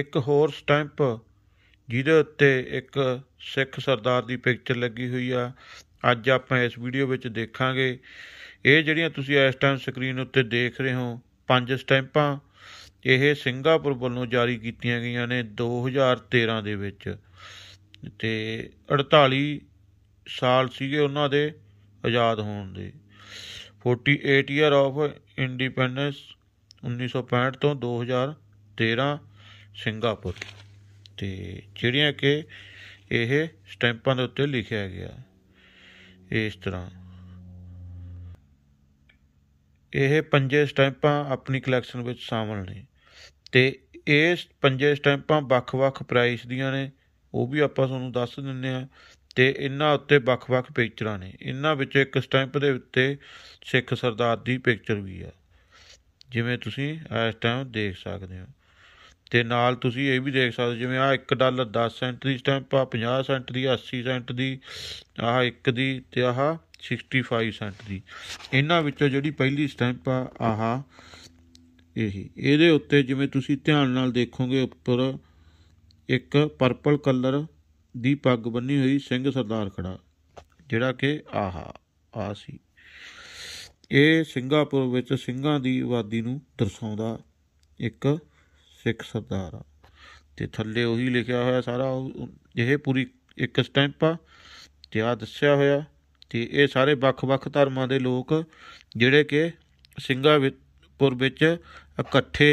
ਇੱਕ ਹੋਰ ਸਟੈਂਪ ਜਿਹਦੇ ਉੱਤੇ ਇੱਕ ਸਿੱਖ ਸਰਦਾਰ ਦੀ ਪਿਕਚਰ ਲੱਗੀ ਹੋਈ ਆ ਅੱਜ ਆਪਾਂ ਇਸ ਵੀਡੀਓ ਵਿੱਚ ਦੇਖਾਂਗੇ ਇਹ ਜਿਹੜੀਆਂ ਤੁਸੀਂ ਇਸ ਟਾਈਮ ਸਕਰੀਨ ਉੱਤੇ ਦੇਖ ਰਹੇ ਹੋ ਪੰਜ ਸਟੈਂਪਾਂ ਇਹ ਸਿੰਗਾਪੁਰ ਵੱਲੋਂ ਜਾਰੀ ਕੀਤੀਆਂ ਗਈਆਂ ਨੇ 2013 ਦੇ ਵਿੱਚ ਤੇ 48 ਸਾਲ ਸੀਗੇ ਉਹਨਾਂ ਦੇ ਆਜ਼ਾਦ ਹੋਣ ਦੇ 48 ਇਅਰ ਆਫ ਇੰਡੀਪੈਂਡੈਂਸ 1965 ਤੋਂ 2013 ਸਿੰਗਾਪੁਰ ਤੇ ਜਿਹੜੀਆਂ ਕਿ ਇਹ ਸਟੈਂਪਾਂ ਦੇ ਉੱਤੇ ਲਿਖਿਆ ਗਿਆ ਇਸ ਤਰ੍ਹਾਂ ਇਹ ਪੰਜੇ ਸਟੈਂਪਾਂ ਆਪਣੀ ਕਲੈਕਸ਼ਨ ਵਿੱਚ ਸ਼ਾਮਲ ਨੇ ਤੇ ਇਹ ਪੰਜੇ ਸਟੈਂਪਾਂ ਵੱਖ-ਵੱਖ ਪ੍ਰਾਈਸ ਦੀਆਂ ਨੇ ਉਹ ਵੀ ਆਪਾਂ ਤੁਹਾਨੂੰ ਦੱਸ ਦਿੰਨੇ ਆ ਤੇ ਇਹਨਾਂ ਉੱਤੇ ਵੱਖ-ਵੱਖ ਪਿਕਚਰਾਂ ਨੇ ਇਹਨਾਂ ਵਿੱਚ ਇੱਕ ਸਟੈਂਪ ਦੇ ਉੱਤੇ ਸਿੱਖ ਸਰਦਾਰ ਦੀ ਪਿਕਚਰ ਵੀ ਆ ਜਿਵੇਂ ਤੁਸੀਂ ਇਸ ਟਾਈਮ ਦੇਖ ਸਕਦੇ ਹੋ ਤੇ ਨਾਲ ਤੁਸੀਂ ਇਹ ਵੀ ਦੇਖ ਸਕਦੇ ਜਿਵੇਂ ਆ 1 ਡਾਲਰ 10 ਸੈਂਟ ਦੀ ਸਟੈਂਪ ਆ 50 ਸੈਂਟ ਦੀ 80 ਸੈਂਟ ਦੀ ਆਹ ਇੱਕ ਦੀ ਤੇ ਆਹ 65 ਸੈਂਟ ਦੀ ਇਹਨਾਂ ਵਿੱਚੋਂ ਜਿਹੜੀ ਪਹਿਲੀ ਸਟੈਂਪ ਆ ਆਹ ਇਹ ਇਹਦੇ ਉੱਤੇ ਜਿਵੇਂ ਤੁਸੀਂ ਧਿਆਨ ਨਾਲ ਦੇਖੋਗੇ ਉੱਪਰ ਇੱਕ ਪਰਪਲ ਕਲਰ ਦੀ ਪੱਗ ਬੰਨੀ ਹੋਈ ਸਿੰਘ ਸਰਦਾਰ ਖੜਾ ਜਿਹੜਾ ਕਿ ਆਹ ਆ ਸੀ ਇਹ ਸਿੰਗਾਪੁਰ ਵਿੱਚ ਸਿੰਘਾਂ ਦੀ ਆਬਾਦੀ ਨੂੰ ਦਰਸਾਉਂਦਾ ਇੱਕ ਸਿੱਖ ਸਰਦਾਰ ਆ ਤੇ ਥੱਲੇ ਉਹੀ ਲਿਖਿਆ ਹੋਇਆ ਸਾਰਾ ਇਹ ਪੂਰੀ ਇੱਕ ਸਟੈਂਪ ਆ ਤੇ ਆ ਦੱਸਿਆ ਹੋਇਆ ਤੇ ਇਹ ਸਾਰੇ ਵੱਖ-ਵੱਖ ਧਰਮਾਂ ਦੇ ਲੋਕ ਜਿਹੜੇ ਕਿ ਸਿੰਘਾਪੁਰ ਵਿੱਚ ਇਕੱਠੇ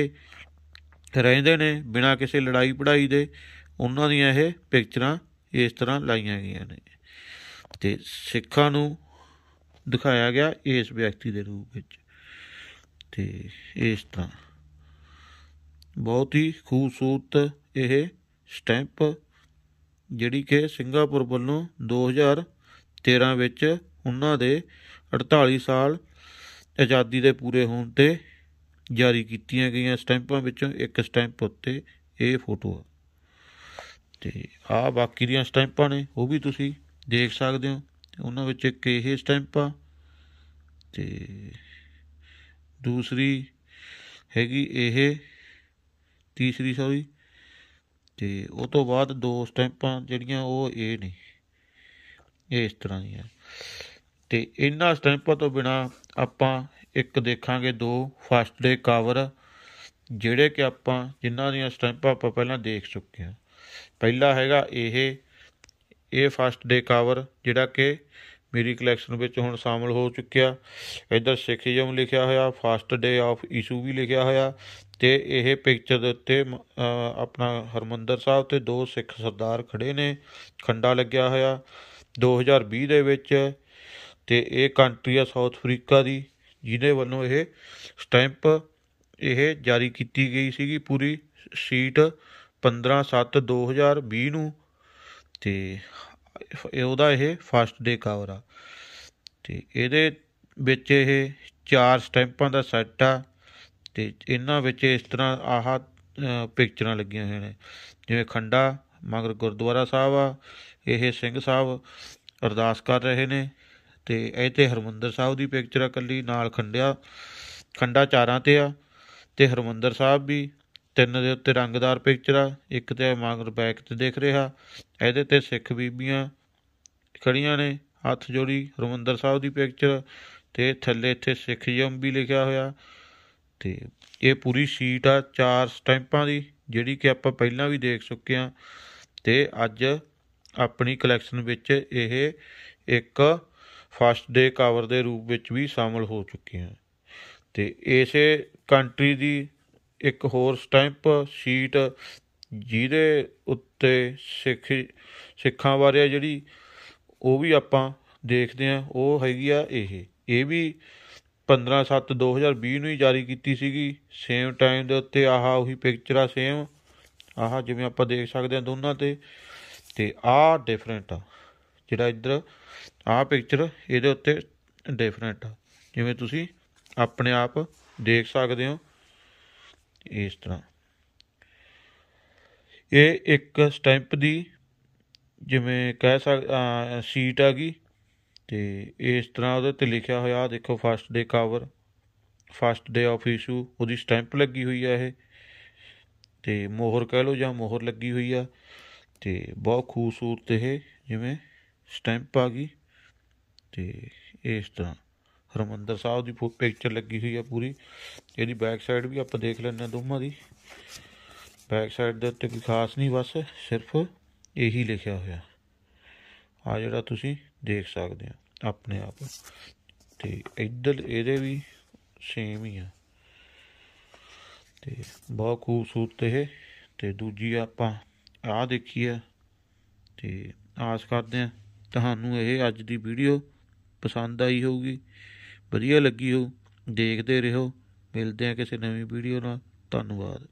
ਰਹਿੰਦੇ ਨੇ ਬਿਨਾਂ ਕਿਸੇ ਲੜਾਈ ਪੜਾਈ ਦੇ ਉਹਨਾਂ ਦੀਆਂ ਇਹ ਪਿਕਚਰਾਂ ਇਸ ਤਰ੍ਹਾਂ ਲਾਈਆਂ ਗਈਆਂ ਨੇ ਤੇ ਸਿੱਖਾਂ ਨੂੰ ਦਿਖਾਇਆ ਗਿਆ ਇਸ ਵਿਅਕਤੀ ਦੇ ਰੂਪ ਵਿੱਚ ਤੇ ਇਸ ਤਰ੍ਹਾਂ ਬਹੁਤ ਹੀ ਖੂਬਸੂਰਤ ਇਹ ਸਟੈਂਪ ਜਿਹੜੀ ਕਿ ਸਿੰਗਾਪੁਰ ਵੱਲੋਂ 2013 ਵਿੱਚ ਉਹਨਾਂ ਦੇ 48 ਸਾਲ ਆਜ਼ਾਦੀ ਦੇ ਪੂਰੇ ਹੋਣ ਤੇ ਜਾਰੀ ਕੀਤੀਆਂ ਗਈਆਂ ਸਟੈਂਪਾਂ ਵਿੱਚੋਂ ਇੱਕ ਸਟੈਂਪ ਉੱਤੇ ਇਹ ਫੋਟੋ ਆ ਤੇ ਆ ਬਾਕੀ ਦੀਆਂ ਸਟੈਂਪਾਂ ਨੇ ਉਹ ਵੀ ਤੁਸੀਂ ਦੇਖ ਸਕਦੇ ਹੋ ਤੇ ਉਹਨਾਂ ਵਿੱਚ ਇੱਕ ਇਹ ਸਟੈਂਪ ਆ ਤੇ ਦੂਸਰੀ ਹੈਗੀ ਇਹ ਤੀਸਰੀ ਸੌਰੀ ਤੇ ਉਹ ਤੋਂ ਬਾਅਦ ਦੋ ਸਟੈਂਪਾਂ ਜਿਹੜੀਆਂ ਉਹ ਇਹ ਨੇ ਇਹ ਇਸ ਤਰ੍ਹਾਂ ਦੀਆਂ ਤੇ ਇਹਨਾਂ ਸਟੈਂਪਾਂ ਤੋਂ ਬਿਨਾ ਆਪਾਂ ਇੱਕ ਦੇਖਾਂਗੇ ਦੋ ਫਸਟ ਡੇ ਕਵਰ ਜਿਹੜੇ ਕਿ ਆਪਾਂ ਜਿਨ੍ਹਾਂ ਦੀਆਂ ਸਟੈਂਪਾਂ ਆਪਾਂ ਪਹਿਲਾਂ ਦੇਖ ਚੁੱਕੇ ਹਾਂ ਪਹਿਲਾ ਹੈਗਾ ਇਹ ਇਹ ਫਸਟ ਡੇ ਕਵਰ ਜਿਹੜਾ ਕਿ ਮੇਰੀ ਕਲੈਕਸ਼ਨ ਵਿੱਚ ਹੁਣ ਸ਼ਾਮਲ ਹੋ ਚੁੱਕਿਆ ਇਧਰ ਸਿੱਖੀਜ਼ਮ ਲਿਖਿਆ ਹੋਇਆ ਫਾਸਟ ਡੇ ਆਫ ਇਸ਼ੂ ਵੀ ਲਿਖਿਆ ਹੋਇਆ ਤੇ ਇਹ ਪਿਕਚਰ ਦੇ ਉੱਤੇ ਆਪਣਾ ਹਰਮੰਦਰ ਸਾਹਿਬ ਤੇ ਦੋ ਸਿੱਖ ਸਰਦਾਰ ਖੜੇ ਨੇ ਖੰਡਾ ਲੱਗਿਆ ਹੋਇਆ 2020 ਦੇ ਵਿੱਚ ਤੇ ਇਹ ਕੰਟਰੀ ਆ ਸਾਊਥ ਅਫਰੀਕਾ ਦੀ ਜਿਹਦੇ ਵੱਲੋਂ ਇਹ ਸਟੈਂਪ ਇਹ ਜਾਰੀ ਕੀਤੀ ਗਈ ਸੀਗੀ ਪੂਰੀ ਸ਼ੀਟ 15/7/2020 ਨੂੰ ਤੇ ਉਹਦਾ ਇਹ ਫਸਟ ਡੇ ਕਵਰ ਆ ਤੇ ਇਹਦੇ ਵਿੱਚ ਇਹ ਚਾਰ ਸਟੈਂਪਾਂ ਦਾ ਸੈੱਟ ਆ ਤੇ ਇਹਨਾਂ ਵਿੱਚ ਇਸ ਤਰ੍ਹਾਂ ਆਹ ਪਿਕਚਰਾਂ ਲੱਗੀਆਂ ਹੋਈਆਂ ਨੇ ਜਿਵੇਂ ਖੰਡਾ ਮਗਰ ਗੁਰਦੁਆਰਾ ਸਾਹਿਬ ਆ ਇਹ ਸਿੰਘ ਸਾਹਿਬ ਅਰਦਾਸ ਕਰ ਰਹੇ ਨੇ ਤੇ ਇਹਤੇ ਹਰਮੰਦਰ ਸਾਹਿਬ ਦੀ ਪਿਕਚਰ ਆ ਕੱਲੀ ਨਾਲ ਖੰਡਿਆ ਖੰਡਾ ਚਾਰਾਂ ਤੇ ਆ ਤੇ ਹਰਮੰਦਰ ਸਾਹਿਬ ਵੀ ਤਿੰਨ ਦੇ ਉੱਤੇ ਰੰਗਦਾਰ ਪਿਕਚਰ ਆ ਇੱਕ ਤੇ ਮਾਗਰ ਬੈਕ ਤੇ ਦੇਖ ਰਿਹਾ ਇਹਦੇ ਤੇ ਸਿੱਖ ਬੀਬੀਆਂ ਖੜੀਆਂ ਨੇ ਹੱਥ ਜੋੜੀ ਰਵਿੰਦਰ ਸਾਹਿਬ ਦੀ ਪਿਕਚਰ ਤੇ ਥੱਲੇ ਇੱਥੇ ਸਿੱਖ ਜੰਮ ਵੀ ਲਿਖਿਆ ਹੋਇਆ ਤੇ ਇਹ ਪੂਰੀ ਸ਼ੀਟ ਆ ਚਾਰ ਸਟੈਂਪਾਂ ਦੀ ਜਿਹੜੀ ਕਿ ਆਪਾਂ ਪਹਿਲਾਂ ਵੀ ਦੇਖ ਚੁੱਕੇ ਆ ਤੇ ਅੱਜ ਆਪਣੀ ਕਲੈਕਸ਼ਨ ਵਿੱਚ ਇਹ ਇੱਕ ਫਸਟ ਡੇ ਕਵਰ ਦੇ ਰੂਪ ਵਿੱਚ ਵੀ ਸ਼ਾਮਲ ਹੋ ਚੁੱਕੇ ਆ ਤੇ ਇਸੇ ਕੰਟਰੀ ਦੀ ਇੱਕ ਹੋਰ ਸਟੈਂਪ ਸ਼ੀਟ ਜਿਹਦੇ ਉੱਤੇ ਸਿੱਖ ਸਿੱਖਾਂ ਬਾਰੇ ਜਿਹੜੀ ਉਹ ਵੀ ਆਪਾਂ ਦੇਖਦੇ ਆ ਉਹ ਹੈਗੀ ਆ ਇਹ ਇਹ ਵੀ 15/7/2020 ਨੂੰ ਹੀ ਜਾਰੀ ਕੀਤੀ ਸੀਗੀ ਸੇਮ ਟਾਈਮ ਦੇ ਉੱਤੇ ਆਹ ਉਹੀ ਪਿਕਚਰ ਆ ਸੇਮ ਆਹ ਜਿਵੇਂ ਆਪਾਂ ਦੇਖ ਸਕਦੇ ਆ ਦੋਨਾਂ ਤੇ ਤੇ ਆਹ ਡਿਫਰੈਂਟ ਆ ਜਿਹੜਾ ਇੱਧਰ ਆਹ ਪਿਕਚਰ ਇਹਦੇ ਉੱਤੇ ਡਿਫਰੈਂਟ ਆ ਜਿਵੇਂ ਤੁਸੀਂ ਆਪਣੇ ਆਪ ਦੇਖ ਸਕਦੇ ਹੋ ਇਸ ਤਰ੍ਹਾਂ ਇਹ ਇੱਕ ਸਟੈਂਪ ਦੀ ਜਿਵੇਂ ਕਹਿ ਸਕਦਾ ਸੀਟ ਆ ਗਈ ਤੇ ਇਸ ਤਰ੍ਹਾਂ ਉਹਦੇ ਤੇ ਲਿਖਿਆ ਹੋਇਆ ਦੇਖੋ first day cover first day of issue ਉਹਦੀ ਸਟੈਂਪ ਲੱਗੀ ਹੋਈ ਆ ਇਹ ਤੇ ਮੋਹਰ ਕਹਿ ਲਓ ਜਾਂ ਮੋਹਰ ਲੱਗੀ ਹੋਈ ਆ ਤੇ ਬਹੁਤ ਖੂਬਸੂਰਤ ਇਹ ਜਿਵੇਂ ਸਟੈਂਪ ਆ ਗਈ ਤੇ ਇਸ ਤਰ੍ਹਾਂ ਹਰਮੰਦਰ ਸਾਹਿਬ ਦੀ ਪਿਕਚਰ ਲੱਗੀ ਹੋਈ ਆ ਪੂਰੀ ਇਹਦੀ ਬੈਕ ਸਾਈਡ ਵੀ ਆਪਾਂ ਦੇਖ ਲੈਣੇ ਦੋਮਾਂ ਦੀ ਬੈਕ ਸਾਈਡ ਦੇ ਉੱਤੇ ਕੋਈ ਖਾਸ ਨਹੀਂ ਬਸ ਸਿਰਫ ਇਹੀ ਲਿਖਿਆ ਹੋਇਆ ਆ ਜਿਹੜਾ ਤੁਸੀਂ ਦੇਖ ਸਕਦੇ ਆ ਆਪਣੇ ਆਪ ਤੇ ਇੱਧਰ ਇਹਦੇ ਵੀ ਸੇਮ ਹੀ ਆ ਤੇ ਬਹੁਤ ਖੂਬਸੂਰਤ ਇਹ ਤੇ ਦੂਜੀ ਆਪਾਂ ਆ ਦੇਖੀ ਆ ਤੇ ਆਸ ਕਰਦੇ ਆ ਤੁਹਾਨੂੰ ਇਹ ਅੱਜ ਦੀ ਵੀਡੀਓ ਪਸੰਦ ਆਈ ਹੋਊਗੀ ਵਧੀਆ ਲੱਗੀ ਹੋ ਦੇਖਦੇ ਰਹੋ ਮਿਲਦੇ ਆ ਕਿਸੇ ਨਵੀਂ ਵੀਡੀਓ ਨਾਲ ਧੰਨਵਾਦ